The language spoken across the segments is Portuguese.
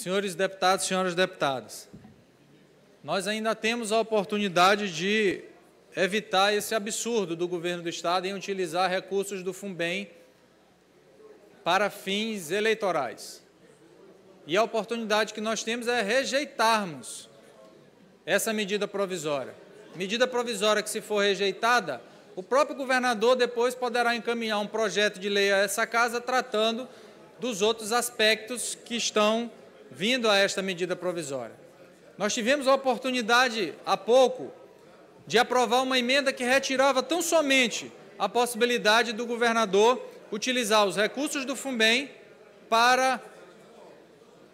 Senhores deputados, senhoras deputadas, nós ainda temos a oportunidade de evitar esse absurdo do governo do Estado em utilizar recursos do FUNBEM para fins eleitorais. E a oportunidade que nós temos é rejeitarmos essa medida provisória. Medida provisória que, se for rejeitada, o próprio governador depois poderá encaminhar um projeto de lei a essa casa tratando dos outros aspectos que estão vindo a esta medida provisória. Nós tivemos a oportunidade há pouco de aprovar uma emenda que retirava tão somente a possibilidade do governador utilizar os recursos do Fumbem para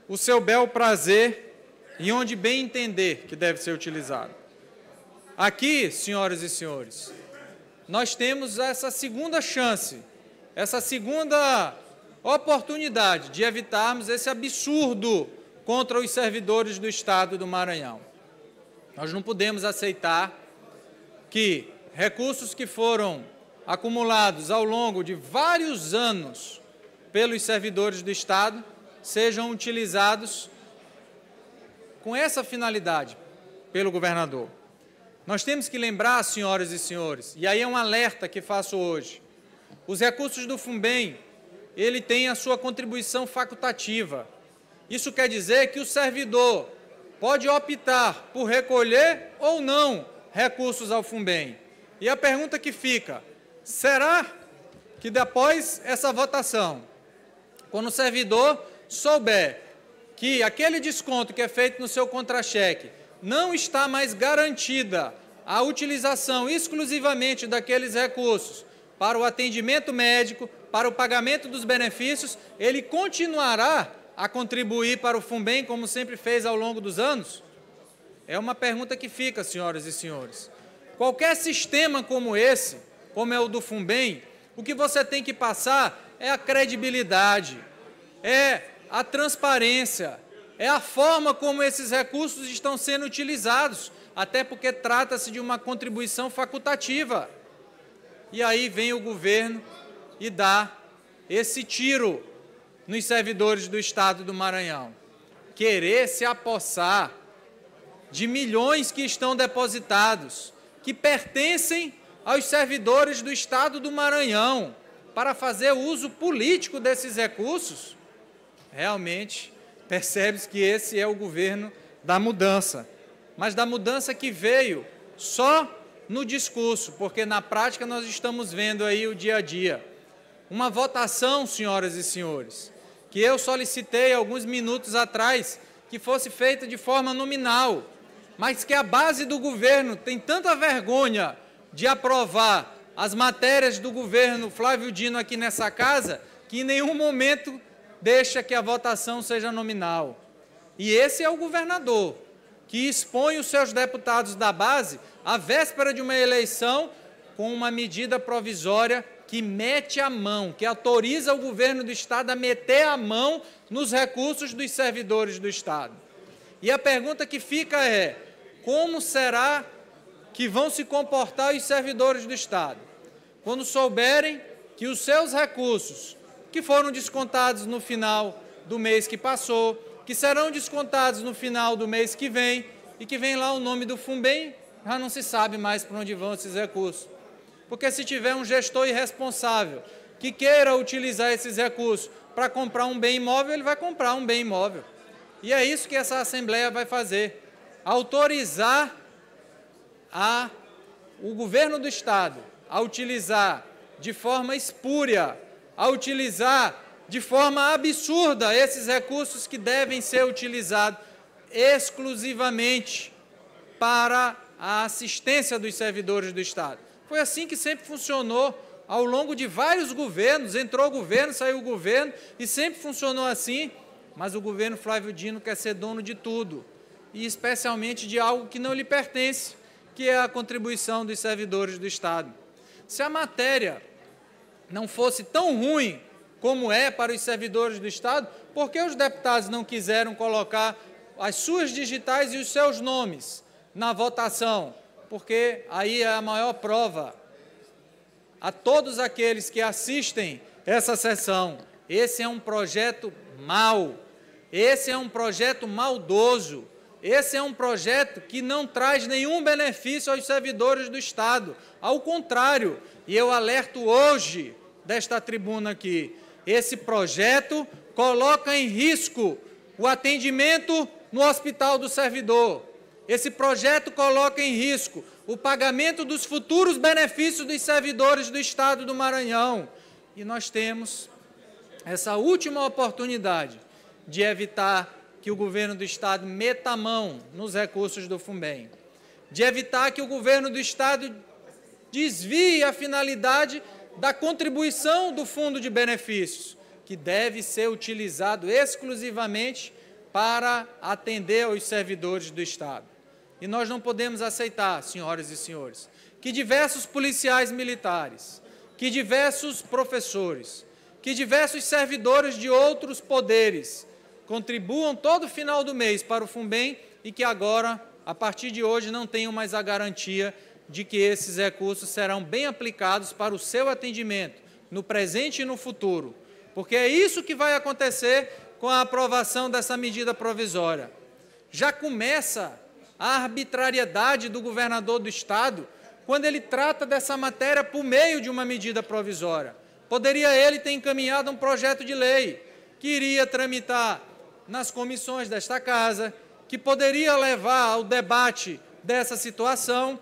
o seu bel prazer e onde bem entender que deve ser utilizado. Aqui, senhoras e senhores, nós temos essa segunda chance, essa segunda oportunidade de evitarmos esse absurdo contra os servidores do Estado do Maranhão. Nós não podemos aceitar que recursos que foram acumulados ao longo de vários anos pelos servidores do Estado sejam utilizados com essa finalidade pelo governador. Nós temos que lembrar, senhoras e senhores, e aí é um alerta que faço hoje: os recursos do FUNBEM ele tem a sua contribuição facultativa. Isso quer dizer que o servidor pode optar por recolher ou não recursos ao Fumbem. E a pergunta que fica, será que depois essa votação, quando o servidor souber que aquele desconto que é feito no seu contra-cheque não está mais garantida a utilização exclusivamente daqueles recursos para o atendimento médico, para o pagamento dos benefícios, ele continuará a contribuir para o FUNBEM, como sempre fez ao longo dos anos? É uma pergunta que fica, senhoras e senhores. Qualquer sistema como esse, como é o do FUNBEM, o que você tem que passar é a credibilidade, é a transparência, é a forma como esses recursos estão sendo utilizados, até porque trata-se de uma contribuição facultativa. E aí vem o governo e dá esse tiro nos servidores do Estado do Maranhão. Querer se apossar de milhões que estão depositados, que pertencem aos servidores do Estado do Maranhão, para fazer uso político desses recursos, realmente percebe-se que esse é o governo da mudança. Mas da mudança que veio só no discurso, porque na prática nós estamos vendo aí o dia a dia uma votação, senhoras e senhores, que eu solicitei alguns minutos atrás que fosse feita de forma nominal, mas que a base do governo tem tanta vergonha de aprovar as matérias do governo Flávio Dino aqui nessa casa que em nenhum momento deixa que a votação seja nominal. E esse é o governador que expõe os seus deputados da base à véspera de uma eleição com uma medida provisória que mete a mão, que autoriza o governo do Estado a meter a mão nos recursos dos servidores do Estado. E a pergunta que fica é: como será que vão se comportar os servidores do Estado? Quando souberem que os seus recursos, que foram descontados no final do mês que passou, que serão descontados no final do mês que vem, e que vem lá o nome do Fumbem, já não se sabe mais para onde vão esses recursos. Porque se tiver um gestor irresponsável que queira utilizar esses recursos para comprar um bem imóvel, ele vai comprar um bem imóvel. E é isso que essa Assembleia vai fazer: autorizar a, o governo do Estado a utilizar de forma espúria, a utilizar de forma absurda esses recursos que devem ser utilizados exclusivamente para a assistência dos servidores do Estado. Foi assim que sempre funcionou ao longo de vários governos, entrou o governo, saiu o governo e sempre funcionou assim, mas o governo Flávio Dino quer ser dono de tudo, e especialmente de algo que não lhe pertence, que é a contribuição dos servidores do Estado. Se a matéria não fosse tão ruim como é para os servidores do Estado, por que os deputados não quiseram colocar as suas digitais e os seus nomes na votação? porque aí é a maior prova a todos aqueles que assistem essa sessão. Esse é um projeto mau, esse é um projeto maldoso, esse é um projeto que não traz nenhum benefício aos servidores do Estado. Ao contrário, e eu alerto hoje desta tribuna aqui, esse projeto coloca em risco o atendimento no Hospital do Servidor, esse projeto coloca em risco o pagamento dos futuros benefícios dos servidores do Estado do Maranhão. E nós temos essa última oportunidade de evitar que o governo do Estado meta a mão nos recursos do FUNBEM, de evitar que o governo do Estado desvie a finalidade da contribuição do fundo de benefícios, que deve ser utilizado exclusivamente para atender aos servidores do Estado. E nós não podemos aceitar, senhoras e senhores, que diversos policiais militares, que diversos professores, que diversos servidores de outros poderes contribuam todo final do mês para o Fumbem e que agora, a partir de hoje, não tenham mais a garantia de que esses recursos serão bem aplicados para o seu atendimento, no presente e no futuro. Porque é isso que vai acontecer com a aprovação dessa medida provisória. Já começa a arbitrariedade do governador do Estado quando ele trata dessa matéria por meio de uma medida provisória. Poderia ele ter encaminhado um projeto de lei que iria tramitar nas comissões desta casa, que poderia levar ao debate dessa situação,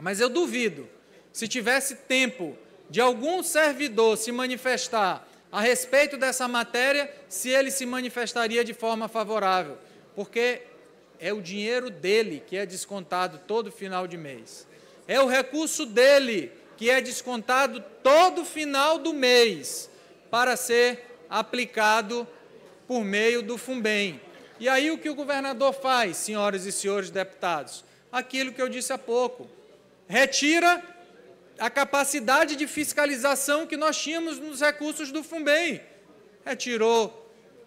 mas eu duvido, se tivesse tempo de algum servidor se manifestar a respeito dessa matéria, se ele se manifestaria de forma favorável, porque é o dinheiro dele que é descontado todo final de mês. É o recurso dele que é descontado todo final do mês para ser aplicado por meio do Fumbem. E aí o que o governador faz, senhoras e senhores deputados? Aquilo que eu disse há pouco. Retira a capacidade de fiscalização que nós tínhamos nos recursos do Fumbem. Retirou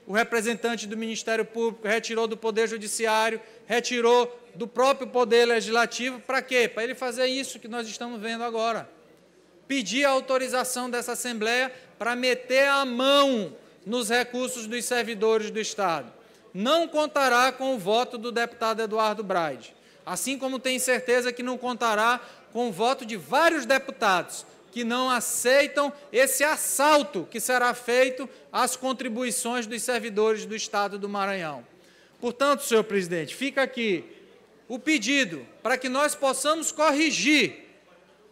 o representante do Ministério Público, retirou do Poder Judiciário, retirou do próprio Poder Legislativo, para quê? Para ele fazer isso que nós estamos vendo agora. Pedir a autorização dessa Assembleia para meter a mão nos recursos dos servidores do Estado. Não contará com o voto do deputado Eduardo Braide, assim como tem certeza que não contará com o voto de vários deputados que não aceitam esse assalto que será feito às contribuições dos servidores do Estado do Maranhão. Portanto, senhor presidente, fica aqui o pedido para que nós possamos corrigir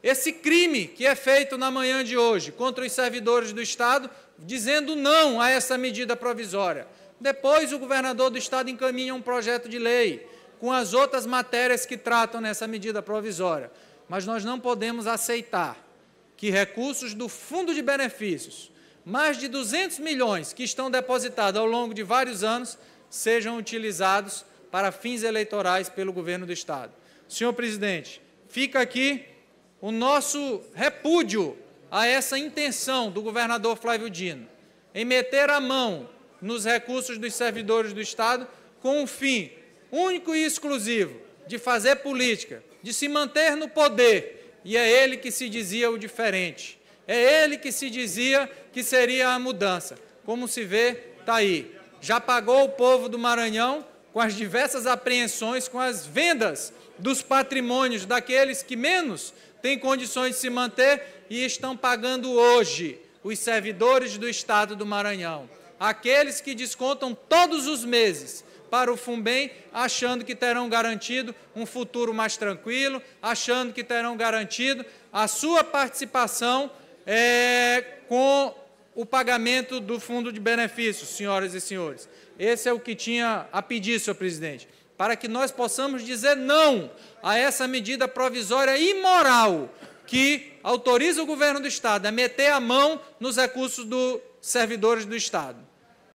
esse crime que é feito na manhã de hoje contra os servidores do Estado, dizendo não a essa medida provisória. Depois, o governador do Estado encaminha um projeto de lei com as outras matérias que tratam nessa medida provisória. Mas nós não podemos aceitar que recursos do Fundo de Benefícios, mais de 200 milhões que estão depositados ao longo de vários anos, sejam utilizados para fins eleitorais pelo governo do Estado. Senhor presidente, fica aqui o nosso repúdio a essa intenção do governador Flávio Dino em meter a mão nos recursos dos servidores do Estado com o fim único e exclusivo de fazer política, de se manter no poder e é ele que se dizia o diferente. É ele que se dizia que seria a mudança. Como se vê, está aí. Já pagou o povo do Maranhão com as diversas apreensões, com as vendas dos patrimônios daqueles que menos têm condições de se manter e estão pagando hoje os servidores do Estado do Maranhão. Aqueles que descontam todos os meses para o Fumbem, achando que terão garantido um futuro mais tranquilo, achando que terão garantido a sua participação é, com o pagamento do fundo de benefícios, senhoras e senhores. Esse é o que tinha a pedir, senhor presidente, para que nós possamos dizer não a essa medida provisória imoral que autoriza o governo do Estado a meter a mão nos recursos dos servidores do Estado.